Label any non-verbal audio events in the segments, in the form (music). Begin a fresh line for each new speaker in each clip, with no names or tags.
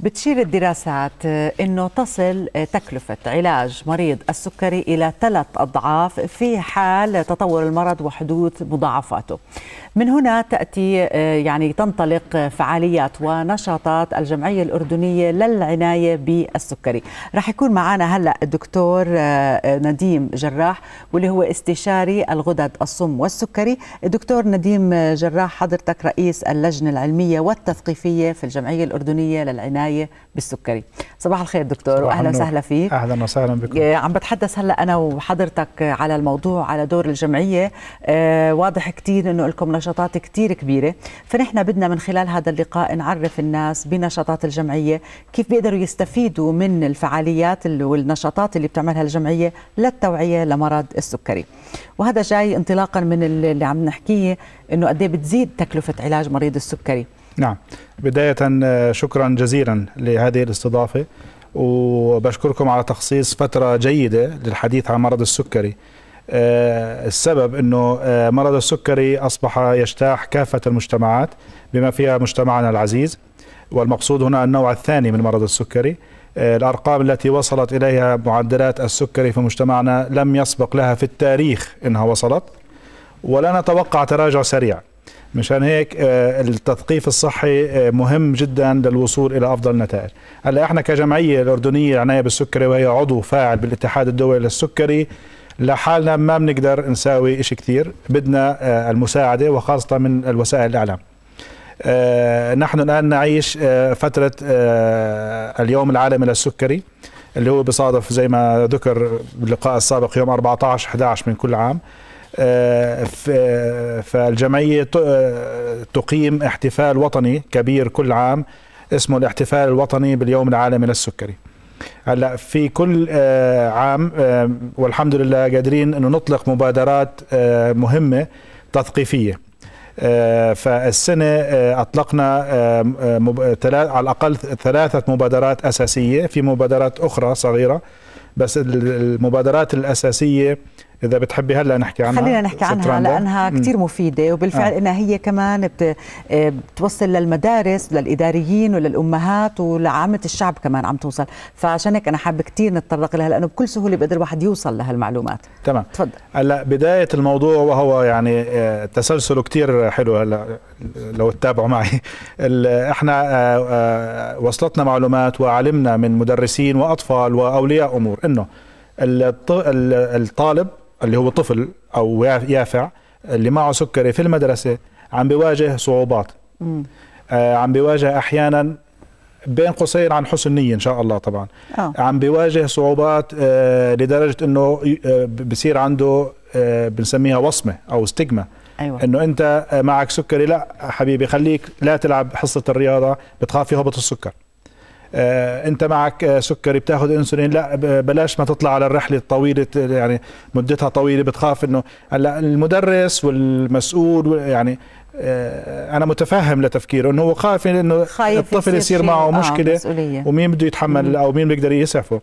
بتشير الدراسات انه تصل آه، تكلفه علاج مريض السكري الى ثلاث اضعاف في حال تطور المرض وحدوث مضاعفاته. من هنا تاتي آه، يعني تنطلق فعاليات ونشاطات الجمعيه الاردنيه للعنايه بالسكري. راح يكون معنا هلا الدكتور آه، نديم جراح واللي هو استشاري الغدد الصم والسكري. الدكتور نديم جراح حضرتك رئيس اللجنه العلميه والتثقيفيه في الجمعيه الاردنيه للعنايه العنايه بالسكري صباح الخير دكتور واهلا وسهلا فيك
اهلا وسهلا
بكم عم بتحدث هلا انا وحضرتك على الموضوع على دور الجمعيه آه، واضح كثير انه لكم نشاطات كثير كبيره فنحن بدنا من خلال هذا اللقاء نعرف الناس بنشاطات الجمعيه كيف بيقدروا يستفيدوا من الفعاليات والنشاطات اللي بتعملها الجمعيه للتوعيه لمرض السكري وهذا جاي انطلاقا من اللي عم نحكيه انه قد إيه بتزيد تكلفه علاج مريض السكري
نعم بداية آه، شكرا جزيلا لهذه الاستضافة وبشكركم على تخصيص فترة جيدة للحديث عن مرض السكري آه، السبب أنه آه، مرض السكري أصبح يجتاح كافة المجتمعات بما فيها مجتمعنا العزيز والمقصود هنا النوع الثاني من مرض السكري الأرقام التي وصلت إليها معدلات السكري في مجتمعنا لم يسبق لها في التاريخ إنها وصلت ولا نتوقع تراجع سريع مشان هيك آه، التثقيف الصحي آه، مهم جدا للوصول الى افضل نتائج هلا احنا كجمعيه الاردنيه للعنايه بالسكري وهي عضو فاعل بالاتحاد الدولي للسكري لحالنا ما بنقدر نساوي شيء كثير بدنا آه، المساعده وخاصه من الوسائل الاعلام نحن الان نعيش فتره اليوم العالمي للسكري اللي هو بصادف زي ما ذكر باللقاء السابق يوم 14 11 من كل عام آه، فالجمعية آه، تقيم احتفال وطني كبير كل عام اسمه الاحتفال الوطني باليوم العالمي للسكري هلا في كل آه، عام والحمد لله قادرين انه نطلق مبادرات مهمه تثقيفيه فالسنه اطلقنا على الاقل ثلاثه مبادرات اساسيه في مبادرات اخرى صغيره بس المبادرات الاساسيه اذا بتحبي هلا نحكي عنها خلينا نحكي عنها لانها كثير
مفيده وبالفعل آه. انها هي كمان بت... آه، بتوصل للمدارس وللاداريين وللامهات ولعامه الشعب كمان عم توصل فعشان هيك انا حابه كثير نتطرق لها لانه بكل
سهوله بيقدر الواحد يوصل لهالمعلومات تمام تفضل هلا بدايه الموضوع وهو يعني آه، تسلسله كثير حلو هلا لو تتابعوا معي (laughs) احنا آه، وصلتنا معلومات وعلمنا من مدرسين واطفال واولياء امور انه الطالب اللي هو طفل او يافع اللي معه سكري في المدرسه عم بيواجه صعوبات آه عم بيواجه احيانا بين قوسين عن حسن نيه ان شاء الله طبعا آه. عم بيواجه صعوبات آه لدرجه انه آه بصير عنده آه بنسميها وصمه او ستيغما أيوة. انه انت آه، معك سكري لا حبيبي خليك لا تلعب حصه الرياضه بتخاف يهبط السكر آه، انت معك آه، سكري بتاخذ انسولين لا بلاش ما تطلع على الرحله الطويله يعني مدتها طويله بتخاف انه هلا المدرس والمسؤول يعني آه، انا متفهم لتفكيره انه هو خايف انه الطفل يصير معه مشكله آه ومين بده يتحمل او مين بيقدر يسعفه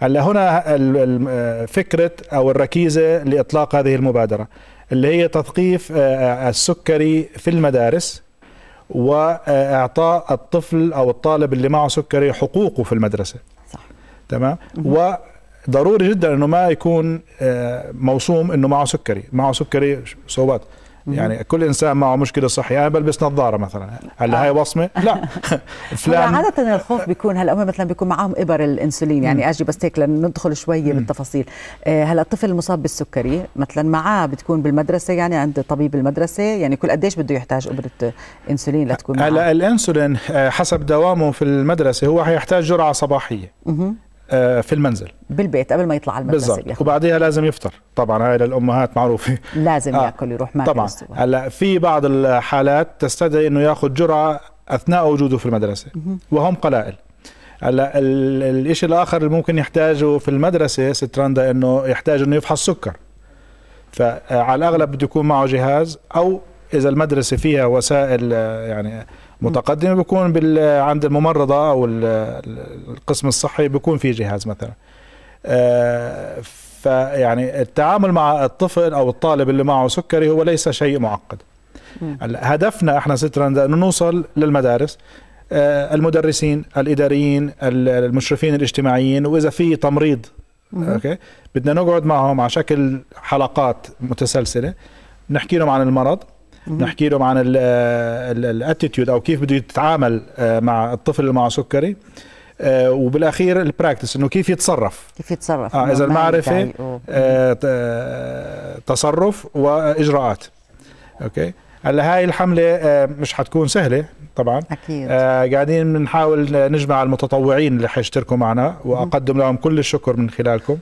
هلا هنا فكره او الركيزه لاطلاق هذه المبادره اللي هي تثقيف السكري في المدارس واعطاء الطفل او الطالب اللي معه سكري حقوقه في المدرسه صح تمام وضروري جدا انه ما يكون آه، موصوم انه معه سكري معه سكري صوبات يعني كل انسان معه مشكله صحيه انا بلبس نظاره مثلا هل آه. هاي وصمه لا (laughs) فلان
عاده الخوف بيكون هلا مثلا بيكون معهم ابر الانسولين يعني اجي بس هيك لندخل شويه بالتفاصيل آه، هلا الطفل المصاب بالسكري مثلا معاه بتكون بالمدرسه يعني عند طبيب المدرسه يعني كل قديش بده يحتاج ابره انسولين لتكون معاه هلا
الانسولين آه، حسب دوامه في المدرسه هو حيحتاج جرعه صباحيه آه، في المنزل بالبيت قبل ما يطلع على المدرسه بالضبط وبعديها لازم يفطر طبعا هاي للامهات معروفه لازم آه. ياكل يروح ما طبعا هلا في بعض الحالات تستدعي انه ياخذ جرعه اثناء وجوده في المدرسه وهم قلائل هلا الشيء الاخر اللي ممكن يحتاجه في المدرسه ستراندا انه يحتاج انه يفحص سكر فعلى آه، الاغلب بده يكون معه جهاز او اذا المدرسه فيها وسائل آه، يعني متقدمه بيكون عند الممرضه او القسم الصحي بيكون في جهاز مثلا آه، فيعني التعامل مع الطفل او الطالب اللي معه سكري هو ليس شيء معقد هدفنا احنا سترند انه نوصل للمدارس آه، المدرسين الاداريين المشرفين الاجتماعيين واذا في تمريض اوكي بدنا نقعد معهم على شكل حلقات متسلسله نحكي لهم عن المرض نحكي لهم عن الاتيتيود او كيف بده يتعامل آه، مع الطفل اللي معه سكري آه، وبالاخير البراكتس انه كيف يتصرف كيف يتصرف آه اذا المعرفه آه تصرف واجراءات اوكي هلا هاي الحمله آه، مش حتكون سهله طبعا اكيد آه قاعدين بنحاول نجمع المتطوعين اللي حيشتركوا معنا واقدم لهم كل الشكر من خلالكم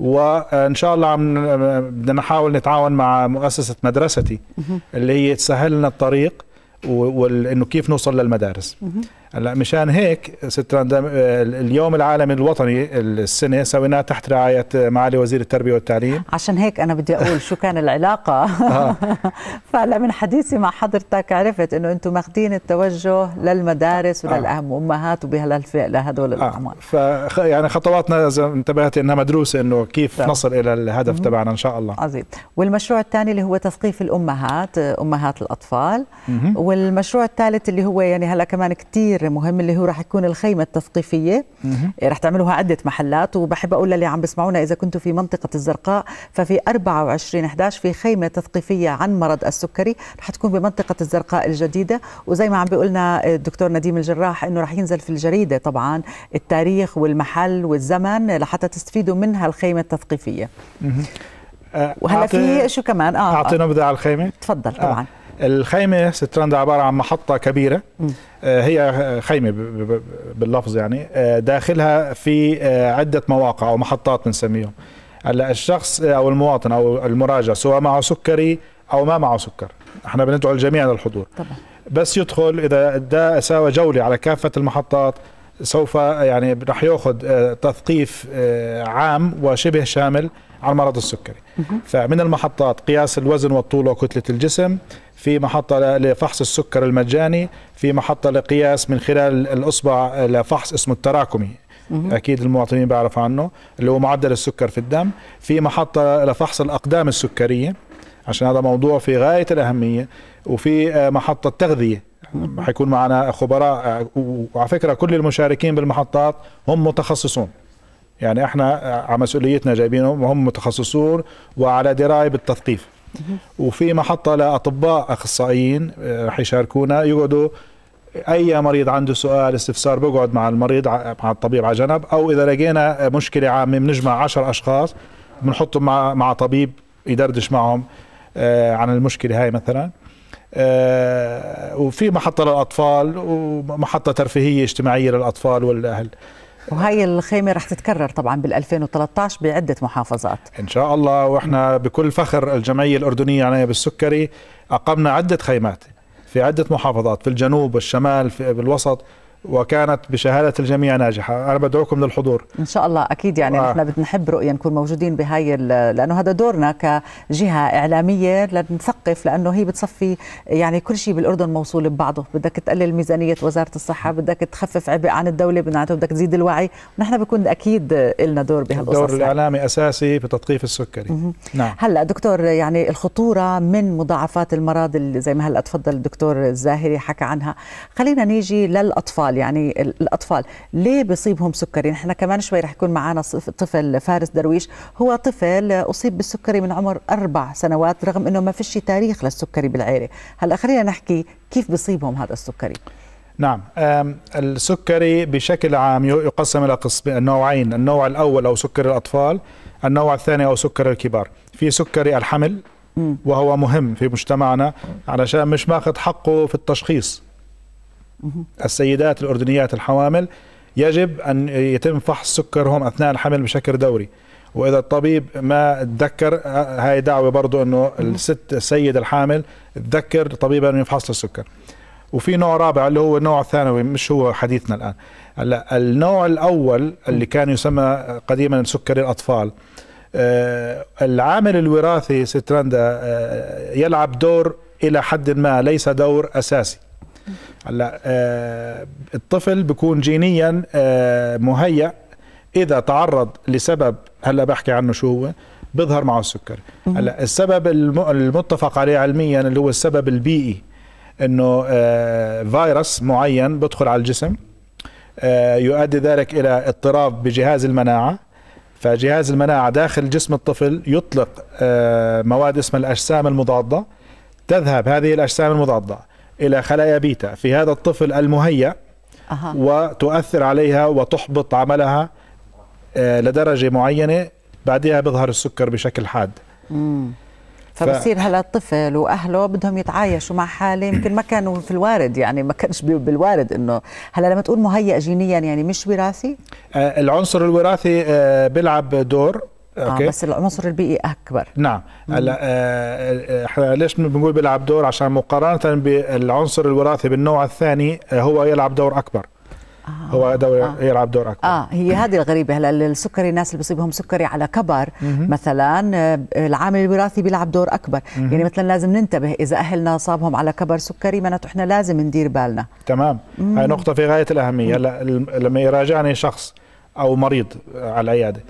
وان شاء الله عم بدنا نحاول نتعاون مع مؤسسه مدرستي اللي هي تسهل لنا الطريق وانه كيف نوصل للمدارس هلا مشان هيك ست آه، اليوم العالمي الوطني السنه سويناه تحت رعايه معالي وزير التربيه والتعليم
عشان هيك انا بدي اقول شو كان العلاقه (laughs) آه. (laughs) فهلا من حديثي مع حضرتك عرفت انه انتم ماخذين التوجه للمدارس آه. وللامهات وبهالفئه لهدول الاعمار
ف يعني خطواتنا اذا انتبهت انها مدروسه انه كيف طبعا. نصل الى الهدف تبعنا ان شاء الله
عظيم والمشروع الثاني اللي هو تثقيف الامهات امهات الاطفال والمشروع الثالث اللي هو يعني هلا كمان كثير كثير مهم اللي هو راح يكون الخيمة التثقيفية إيه، راح تعملوها عدة محلات وبحب أقول للي عم بسمعونا إذا كنتوا في منطقة الزرقاء ففي 24 11 في خيمة تثقيفية عن مرض السكري راح تكون بمنطقة الزرقاء الجديدة وزي ما عم بيقولنا إيه، الدكتور نديم الجراح إنه راح ينزل في الجريدة طبعا التاريخ والمحل والزمن لحتى تستفيدوا من الخيمة التثقيفية
آه، وهلا في شو كمان اه اعطي نبذه على الخيمه تفضل طبعا آه. الخيمة ستراند عبارة عن محطة كبيرة آه، هي خيمة باللفظ يعني آه، داخلها في آه، عدة مواقع أو محطات بنسميهم هلا الشخص أو المواطن أو المراجع سواء معه سكري أو ما معه سكر احنا بندعو الجميع للحضور طبعا. بس يدخل إذا دا ساوى جولة على كافة المحطات سوف يعني رح ياخذ تثقيف عام وشبه شامل عن مرض السكري فمن المحطات قياس الوزن والطول وكتلة الجسم في محطة لفحص السكر المجاني في محطة لقياس من خلال الأصبع لفحص اسمه التراكمي اكيد المواطنين بيعرفوا عنه اللي هو معدل السكر في الدم في محطه لفحص الاقدام السكريه عشان هذا موضوع في غايه الاهميه وفي آه، محطه تغذيه حيكون معنا خبراء آه، وعلى فكره كل المشاركين بالمحطات هم متخصصون يعني احنا على مسؤوليتنا جايبينهم وهم متخصصون وعلى درايه بالتثقيف وفي محطه لاطباء اخصائيين آه، رح يشاركونا يقعدوا اي مريض عنده سؤال استفسار بقعد مع المريض مع الطبيب على جنب او اذا لقينا مشكله عامه بنجمع 10 اشخاص بنحطهم مع مع طبيب يدردش معهم آه، عن المشكله هاي مثلا آه، وفي محطه للاطفال ومحطه ترفيهيه اجتماعيه للاطفال والاهل وهي الخيمه رح تتكرر طبعا بال 2013 بعده محافظات ان شاء الله واحنا بكل فخر الجمعيه الاردنيه عنايه بالسكري اقمنا عده خيمات في عده محافظات في الجنوب والشمال في الوسط وكانت بشهادة الجميع ناجحة أنا بدعوكم للحضور إن شاء الله أكيد يعني آه. نحن بنحب رؤية
نكون موجودين بهاي لأنه هذا دورنا كجهة إعلامية لنثقف لأنه هي بتصفي يعني كل شيء بالأردن موصول ببعضه بدك تقلل ميزانية وزارة الصحة بدك تخفف عبء عن الدولة بنعته بدك تزيد الوعي ونحن بكون أكيد لنا دور بهالقصص الدور يعني. الإعلامي
أساسي بتثقيف السكري نعم
هلأ دكتور يعني الخطورة من مضاعفات المرض اللي زي ما هلأ تفضل الدكتور الزاهري حكى عنها خلينا نيجي للأطفال الاطفال يعني الاطفال ليه بيصيبهم سكري نحن كمان شوي رح يكون معنا طفل فارس درويش هو طفل اصيب بالسكري من عمر اربع سنوات رغم انه ما فيش تاريخ للسكري بالعائله هلا خلينا نحكي كيف بيصيبهم هذا السكري
نعم السكري بشكل عام يقسم الى قسمين نوعين النوع الاول او سكري الاطفال النوع الثاني او سكري الكبار في سكري الحمل وهو مهم في مجتمعنا علشان مش ماخذ حقه في التشخيص السيدات الأردنيات الحوامل يجب أن يتم فحص سكرهم أثناء الحمل بشكل دوري واذا الطبيب ما تذكر هاي دعوه برضه انه الست السيد الحامل تذكر طبيبها انه يفحص السكر وفي نوع رابع اللي هو نوع ثانوي مش هو حديثنا الان هلا النوع الاول اللي كان يسمى قديما سكري الاطفال آه، العامل الوراثي سترندا آه، يلعب دور الى حد ما ليس دور اساسي هلا آه الطفل بكون جينيا آه مهيأ اذا تعرض لسبب هلا بحكي عنه شو هو بيظهر معه السكري هلا السبب المتفق عليه علميا اللي هو السبب البيئي انه آه فيروس معين بدخل على الجسم آه يؤدي ذلك الى اضطراب بجهاز المناعه فجهاز المناعه داخل جسم الطفل يطلق آه مواد اسمها الاجسام المضاده تذهب هذه الاجسام المضاده إلى خلايا بيتا في هذا الطفل المهيأ وتؤثر عليها وتحبط عملها آه، لدرجة معينة بعدها بيظهر السكر بشكل حاد فبصير هلا
الطفل واهله بدهم يتعايشوا مع حاله يمكن ما كانوا في الوارد يعني ما كانش بالوارد انه هلا لما تقول مهيئ جينيا يعني مش وراثي؟
آه، العنصر الوراثي آه، بيلعب دور آه، آه، أوكي. آه بس العنصر البيئي اكبر نعم هلا آه، احنا ليش بنقول بيلعب دور عشان مقارنه بالعنصر الوراثي بالنوع الثاني هو يلعب دور اكبر آه هو دور آه يلعب دور اكبر
اه هي هذه الغريبه هلا السكري الناس اللي بيصيبهم سكري على كبر مم. مثلا العامل الوراثي بيلعب دور اكبر مم. يعني مثلا لازم ننتبه اذا اهلنا صابهم على كبر سكري معناته احنا لازم ندير بالنا تمام
مم. هاي نقطه في غايه الاهميه هلا لما يراجعني شخص او مريض على العياده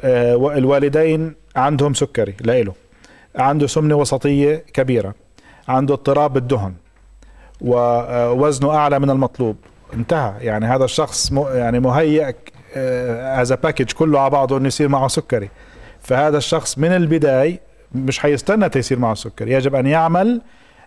آه، الوالدين عندهم سكري لإله عنده سمنة وسطية كبيرة عنده اضطراب بالدهن ووزنه آه، أعلى من المطلوب انتهى يعني هذا الشخص يعني مهيئ هذا باكج كله على بعضه انه يصير معه سكري فهذا الشخص من البداية مش حيستنى تيصير معه سكري يجب أن يعمل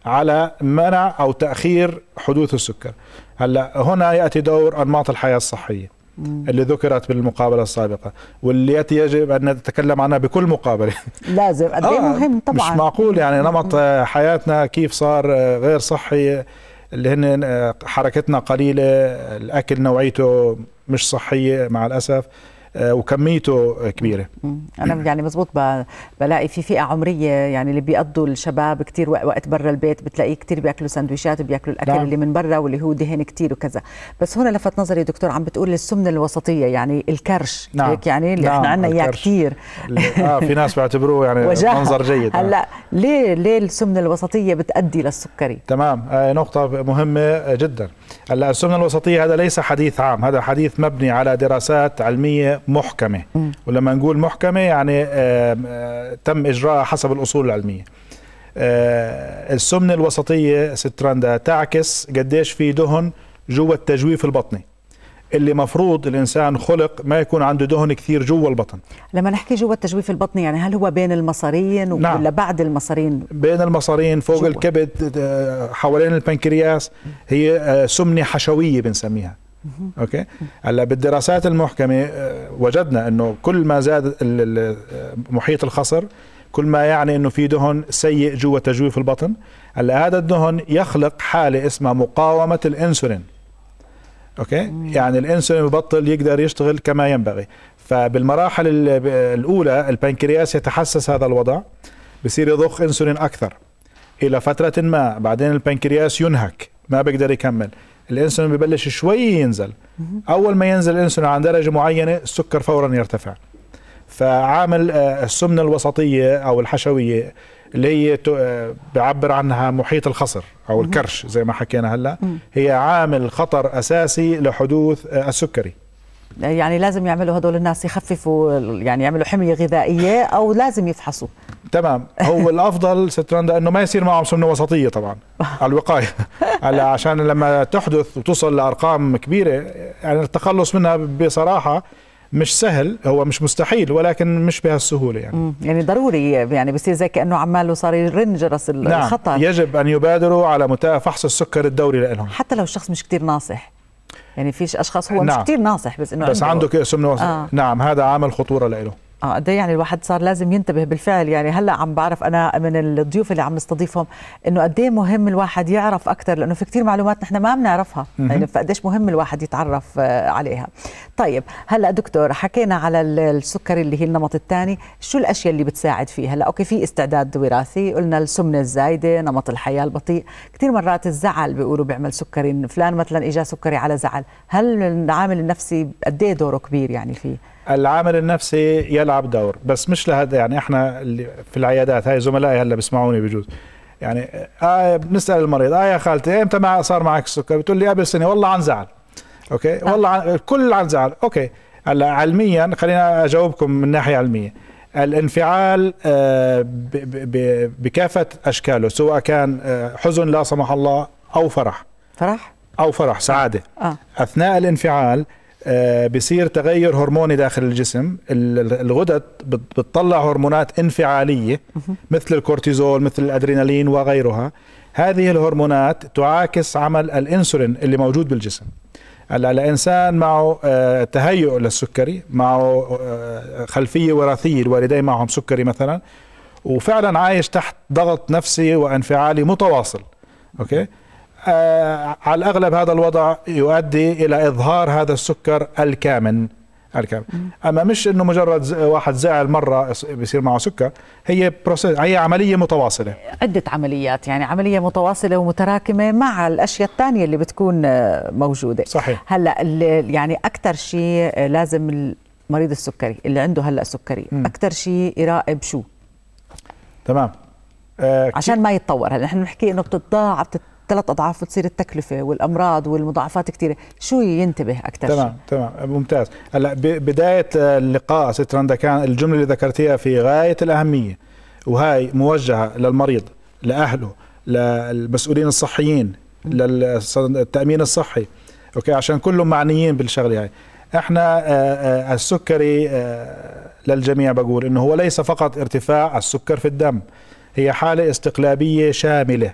على منع أو تأخير حدوث السكر هلا هنا يأتي دور أنماط الحياة الصحية اللي ذكرت بالمقابله السابقه والتي يجب ان نتكلم عنها بكل مقابله (laughs) لازم قد إيه آه مهم طبعا مش معقول يعني نمط آه، حياتنا كيف صار آه، غير صحي اللي هن آه، حركتنا قليله الاكل نوعيته مش صحيه مع الاسف آه، وكميته كبيره
انا يعني مزبوط بلاقي في فئه عمريه يعني اللي بيقضوا الشباب كثير وقت برا البيت بتلاقيه كثير بياكلوا سندويشات وبياكلوا الاكل نعم. اللي من برا واللي هو دهن كثير وكذا بس هنا لفت نظري دكتور عم بتقول السمنه الوسطيه يعني الكرش نعم. هيك يعني اللي نعم. احنا عندنا اياه كثير
اه في ناس بيعتبروه يعني (laughs) وجهة. منظر جيد هلا نعم. ليه ليه السمنه الوسطيه بتؤدي للسكري تمام آه نقطه مهمه آه، جدا هلا السمنه الوسطيه هذا ليس حديث عام هذا حديث مبني على دراسات علميه محكمة ولما نقول محكمة يعني تم إجراءها حسب الأصول العلمية آه، السمنة الوسطية ستراندا تعكس قديش في دهن جوا التجويف البطني اللي مفروض الانسان خلق ما يكون عنده دهن كثير جوا البطن
لما نحكي جوا التجويف البطني يعني هل هو بين المصارين نعم. ولا نعم. بعد
المصارين بين المصارين فوق جوة. الكبد آه، حوالين البنكرياس هي آه، سمنه حشويه بنسميها اوكي هلا بالدراسات المحكمه آه، وجدنا انه كل ما زاد محيط الخصر كل ما يعني انه في دهن سيء جوا تجويف البطن هلا هذا الدهن يخلق حاله اسمها مقاومه الانسولين اوكي يعني الانسولين ببطل يقدر يشتغل كما ينبغي فبالمراحل الاولى البنكرياس يتحسس هذا الوضع بصير يضخ انسولين اكثر الى فتره ما بعدين البنكرياس ينهك ما بيقدر يكمل الانسولين ببلش شوي ينزل اول ما ينزل الانسولين عن درجه معينه السكر فورا يرتفع فعامل آه، السمنه الوسطيه او الحشويه اللي هي آه، بعبر عنها محيط الخصر او الكرش زي ما حكينا هلا هي عامل خطر اساسي لحدوث آه، السكري
يعني لازم يعملوا هدول الناس يخففوا يعني يعملوا حميه
غذائيه او لازم يفحصوا تمام هو (laughs) الافضل ست انه ما يصير معهم سمنه وسطيه طبعا على الوقايه على (laughs) عشان لما تحدث وتوصل لارقام كبيره يعني التخلص منها بصراحه مش سهل هو مش مستحيل ولكن مش بهالسهوله يعني مم.
يعني ضروري يعني بصير زي كانه عماله صار يرن جرس نعم. الخطر نعم
يجب ان يبادروا على فحص السكر الدوري لهم
حتى لو الشخص مش كثير ناصح يعني فيش
اشخاص هو نعم. مش كثير ناصح بس انه بس عنده كأس من آه. نعم هذا عامل خطوره له اه قد إيه يعني
الواحد صار لازم ينتبه بالفعل يعني هلا عم بعرف انا من الضيوف اللي عم نستضيفهم انه قد إيه مهم الواحد يعرف اكثر لانه في كثير معلومات نحن ما بنعرفها يعني فقديش مهم الواحد يتعرف آه، عليها طيب هلا دكتور حكينا على السكري اللي هي النمط الثاني شو الاشياء اللي بتساعد فيه هلا اوكي في استعداد وراثي قلنا السمنه الزايده نمط الحياه البطيء كثير مرات الزعل بيقولوا بيعمل سكري فلان مثلا اجى سكري على زعل هل العامل النفسي قد إيه دوره كبير يعني فيه
العامل النفسي يلعب دور بس مش لهذا يعني احنا اللي في العيادات هاي زملائي هلا بيسمعوني بجوز يعني آه بنسال المريض اه يا خالتي امتى ما صار معك السكر بتقول لي قبل سنه والله عن زعل اوكي آه. والله عن كل عن زعل اوكي هلا علميا خلينا اجاوبكم من ناحيه علميه الانفعال آه، بكافه اشكاله سواء كان آه، حزن لا سمح الله او فرح فرح او فرح سعاده آه. اثناء الانفعال آه، بصير تغير هرموني داخل الجسم الغدد بتطلع هرمونات انفعالية مثل الكورتيزول مثل الأدرينالين وغيرها هذه الهرمونات تعاكس عمل الانسولين اللي موجود بالجسم هلا الانسان معه آه، تهيؤ للسكري معه آه، خلفيه وراثيه الوالدين معهم سكري مثلا وفعلا عايش تحت ضغط نفسي وانفعالي متواصل اوكي آه، على الأغلب هذا الوضع يؤدي إلى إظهار هذا السكر الكامن الكامل اما مش انه مجرد واحد زعل مره بيصير معه سكر هي بروسيس هي عمليه متواصله
عده عمليات يعني عمليه متواصله ومتراكمه مع الاشياء الثانيه اللي بتكون آه، موجوده صحيح هلا يعني اكثر شيء آه، لازم المريض السكري اللي عنده هلا سكري اكثر شيء يراقب شو تمام عشان ما يتطور هلا نحن بنحكي انه بتتضاعف ثلاث اضعاف بتصير التكلفه والامراض والمضاعفات كثيره شو ينتبه
اكثر تمام تمام ممتاز هلا بدايه اللقاء ست رندا كان الجمله اللي ذكرتيها في غايه الاهميه وهي موجهه للمريض لاهله للمسؤولين الصحيين للتامين الصحي اوكي عشان كلهم معنيين بالشغله هاي احنا آه، آه، السكري آه، للجميع بقول انه هو ليس فقط ارتفاع السكر في الدم هي حالة استقلابية شاملة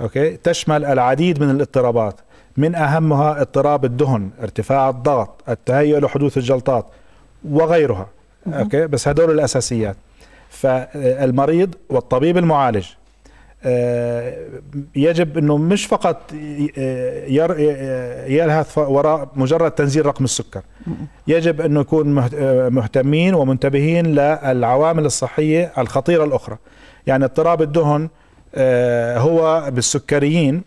أوكي تشمل العديد من الاضطرابات من أهمها اضطراب الدهن ارتفاع الضغط التهيؤ لحدوث الجلطات وغيرها أوكي بس هدول الأساسيات فالمريض والطبيب المعالج آه، يجب انه مش فقط آه، آه، يلهث وراء مجرد تنزيل رقم السكر يجب انه يكون مهتمين ومنتبهين للعوامل الصحيه الخطيره الاخرى يعني اضطراب الدهن آه، هو بالسكريين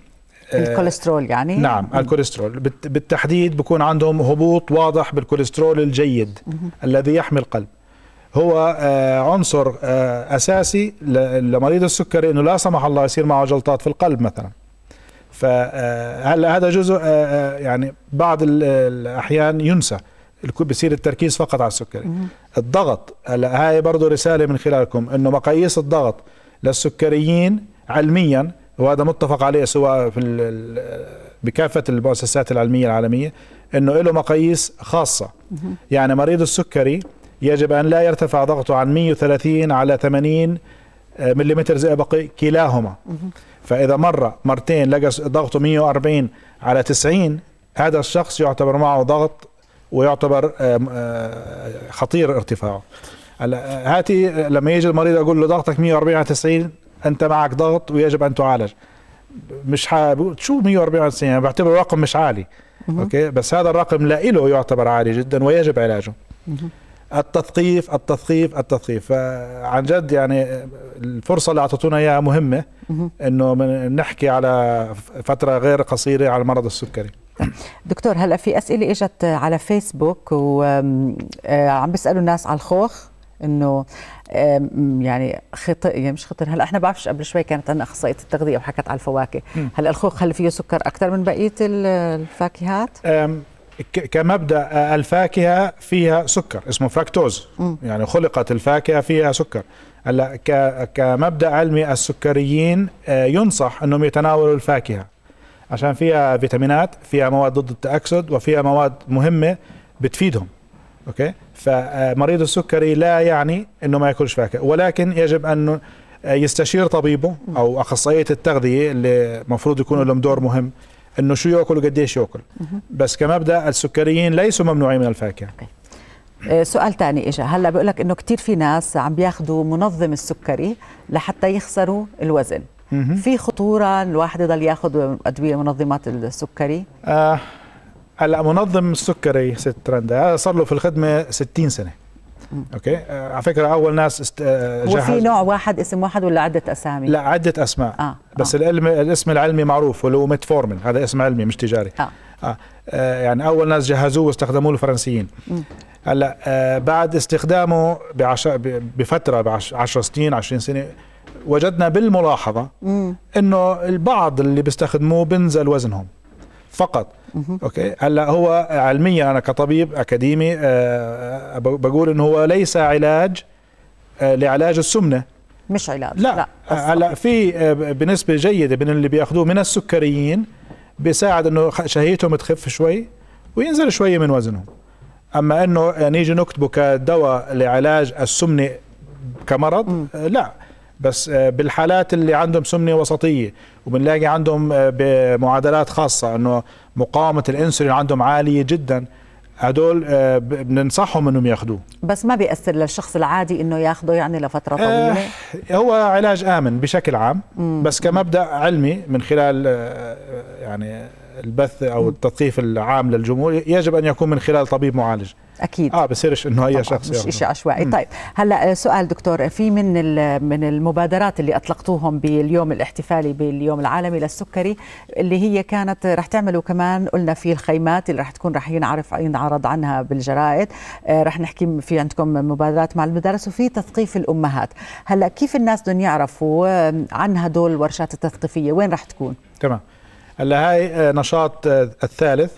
آه، الكوليسترول يعني نعم الكوليسترول بالتحديد بكون عندهم هبوط واضح بالكوليسترول الجيد الذي يحمي القلب هو آه، عنصر اساسي لمريض السكري انه لا سمح الله يصير معه جلطات في القلب مثلا فهلا هذا جزء يعني بعض الاحيان ينسى بيصير التركيز فقط على السكري الضغط هلا هاي برضه رساله من خلالكم انه مقاييس الضغط للسكريين علميا وهذا متفق عليه سواء في بكافه المؤسسات العلميه العالميه انه له مقاييس خاصه يعني مريض السكري يجب ان لا يرتفع ضغطه عن 130 على 80 ملم زئبقي كلاهما فاذا مره مرتين لقى ضغطه 140 على 90 هذا الشخص يعتبر معه ضغط ويعتبر آه، خطير ارتفاعه هلا آه، هاتي آه، لما يجي المريض اقول له ضغطك 140 90 انت معك ضغط ويجب ان تعالج مش حاب شو 140 90 90 بعتبره رقم مش عالي اوكي بس هذا الرقم لا له يعتبر عالي جدا ويجب علاجه التثقيف التثقيف التثقيف فعن جد يعني الفرصة اللي أعطتونا إياها مهمة إنه نحكي على فترة غير قصيرة على مرض السكري
دكتور هلا في اسئله اجت على فيسبوك وعم آه، بيسالوا الناس على الخوخ انه يعني خطر يعني مش خطر هلا احنا بعرفش قبل شوي كانت عندنا اخصائيه التغذيه وحكت على الفواكه هلا الخوخ هل فيه سكر اكثر من بقيه الفاكهات
كمبدا آه، الفاكهه فيها سكر اسمه فركتوز يعني خلقت الفاكهه فيها سكر هلا كمبدا علمي السكريين آه، ينصح انهم يتناولوا الفاكهه عشان فيها فيتامينات فيها مواد ضد التأكسد وفيها مواد مهمة بتفيدهم اوكي فمريض السكري لا يعني انه ما ياكلش فاكهه ولكن يجب ان يستشير طبيبه او اخصائيه التغذيه اللي المفروض يكون لهم دور مهم انه شو ياكل وقديش ياكل بس كمبدا السكريين ليسوا ممنوعين من الفاكهه
آه، سؤال ثاني اجى هلا بيقول لك انه كثير في ناس عم بياخذوا منظم السكري لحتى يخسروا الوزن في خطوره الواحد يضل ياخذ ادويه منظمات السكري آه
هلا منظم السكري ست رندا آه، صار له في الخدمه 60 سنه اوكي آه على فكره اول ناس است... آه جهز وفي
نوع واحد اسم واحد ولا عده اسامي لا
عده اسماء آه. بس آه. العلم الاسم العلمي معروف اللي هو ميتفورمين هذا اسم علمي مش تجاري آه. آه. آه يعني اول ناس جهزوه واستخدموه الفرنسيين هلا آه بعد استخدامه بعش... بفتره بعشر 10 سنين 20 سنه وجدنا بالملاحظة أنه البعض اللي بيستخدموه بنزل وزنهم فقط اوكي هلا هو علميا انا كطبيب اكاديمي أه, آه، بقول انه هو ليس علاج أه لعلاج السمنه مش علاج لا آه، هلا في آه، بنسبه جيده من اللي بياخذوه من السكريين بيساعد انه شهيتهم تخف شوي وينزل شوي من وزنهم اما انه نيجي يعني نكتبه كدواء لعلاج السمنه كمرض م. لا بس آه، بالحالات اللي عندهم سمنه وسطيه وبنلاقي عندهم آه، بمعادلات خاصه انه مقاومه الانسولين عندهم عاليه جدا هدول آه، بننصحهم انهم ياخذوه
بس ما بياثر للشخص العادي انه ياخذه يعني لفتره طويله آه
هو علاج امن بشكل عام بس كمبدا علمي من خلال يعني البث او التثقيف العام للجمهور يجب ان يكون من خلال طبيب معالج اكيد اه بصيرش انه هي شخص مش شيء عشوائي طيب
هلا آه، سؤال دكتور في من من المبادرات اللي اطلقتوهم باليوم الاحتفالي باليوم العالمي للسكري اللي هي كانت رح تعملوا كمان قلنا في الخيمات اللي رح تكون رح ينعرف ينعرض عنها بالجرائد آه، رح نحكي في عندكم مبادرات مع المدارس وفي تثقيف الامهات هلا كيف الناس بدهم يعرفوا عن هدول الورشات التثقيفيه وين
رح تكون تمام هلا هاي آه، نشاط آه، الثالث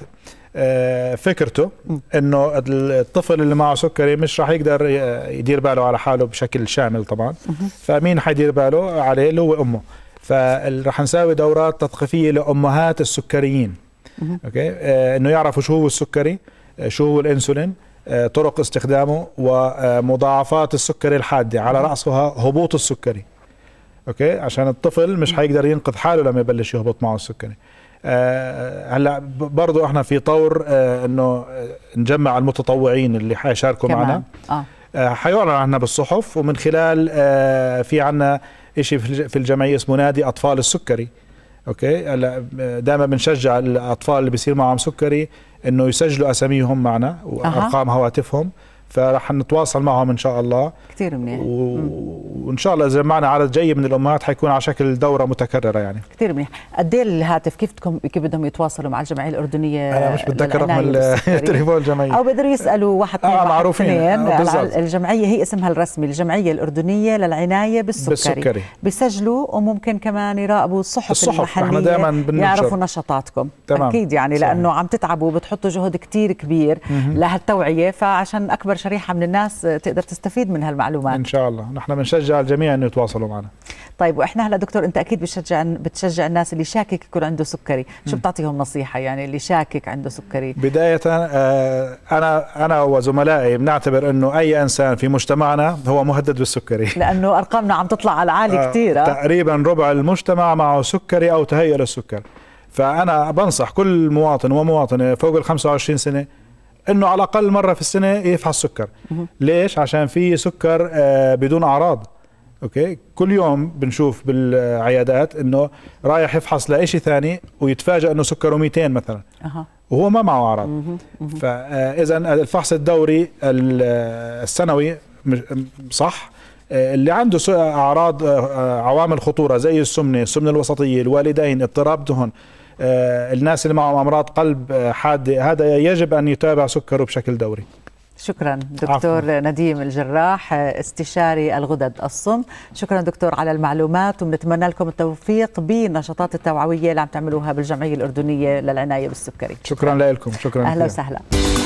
آه، فكرته انه الطفل اللي معه سكري مش راح يقدر يدير باله على حاله بشكل شامل طبعا فمين حيدير باله عليه اللي هو امه فراح نساوي دورات تثقيفيه لامهات السكريين اوكي انه يعرفوا شو هو السكري شو هو الانسولين طرق استخدامه ومضاعفات السكري الحاده على راسها هبوط السكري اوكي عشان الطفل مش حيقدر ينقذ حاله لما يبلش يهبط معه السكري آه، هلا برضه احنا في طور آه، انه آه، نجمع المتطوعين اللي حيشاركوا معنا اه حيعلن عنها بالصحف ومن خلال في عنا شيء في الجمعيه اسمه نادي اطفال السكري اوكي هلا دائما بنشجع الاطفال اللي بيصير معهم سكري انه يسجلوا اساميهم معنا وارقام هواتفهم أه. فرح نتواصل معهم ان شاء الله كثير منيح و... وان شاء الله اذا معنا عدد جيد من الامهات حيكون على شكل دوره متكرره يعني
كثير منيح قد ايه الهاتف كيف بدكم كيف بدهم يتواصلوا مع الجمعيه الاردنيه انا مش بتذكر رقم التليفون (laughs) الجمعيه او بيقدروا يسالوا واحد آه، اثنين آه معروفين الجمعيه هي اسمها الرسمي الجمعيه الاردنيه للعنايه بالسكري, بالسكري. بيسجلوا وممكن كمان يراقبوا الصحف, الصحف المحليه دائما يعرفوا نشاطاتكم تمام. اكيد يعني صحيح. لانه عم تتعبوا وبتحطوا جهد كثير كبير لهالتوعيه فعشان اكبر شريحه من الناس تقدر تستفيد من هالمعلومات ان
شاء الله نحن بنشجع الجميع انه يتواصلوا معنا
طيب واحنا هلا دكتور انت اكيد بتشجع بتشجع الناس اللي شاكك يكون عنده سكري شو بتعطيهم نصيحه يعني اللي شاكك عنده سكري
بدايه آه، انا انا وزملائي بنعتبر انه اي انسان في مجتمعنا هو مهدد بالسكري (laughs)
لانه ارقامنا عم تطلع على العالي آه، كثير
تقريبا ربع المجتمع معه سكري او تهيئ للسكر فانا بنصح كل مواطن ومواطنه فوق ال 25 سنه انه على الاقل مره في السنه يفحص سكر ليش عشان في سكر آه، بدون اعراض اوكي كل يوم بنشوف بالعيادات انه رايح يفحص لشيء ثاني ويتفاجئ انه سكره 200 مثلا وهو ما معه اعراض فاذا آه، الفحص الدوري آه، السنوي صح اللي عنده اعراض عوامل خطوره زي السمنه السمنه الوسطيه الوالدين اضطراب دهن آه، الناس اللي معهم امراض قلب آه، حاده هذا يجب ان يتابع سكره بشكل دوري
شكرا دكتور عفو. نديم الجراح استشاري الغدد الصم شكرا دكتور على المعلومات ونتمنى لكم التوفيق بالنشاطات التوعويه اللي عم تعملوها بالجمعيه الاردنيه للعنايه بالسكري
شكرا, شكرا لكم شكرا اهلا
وسهلا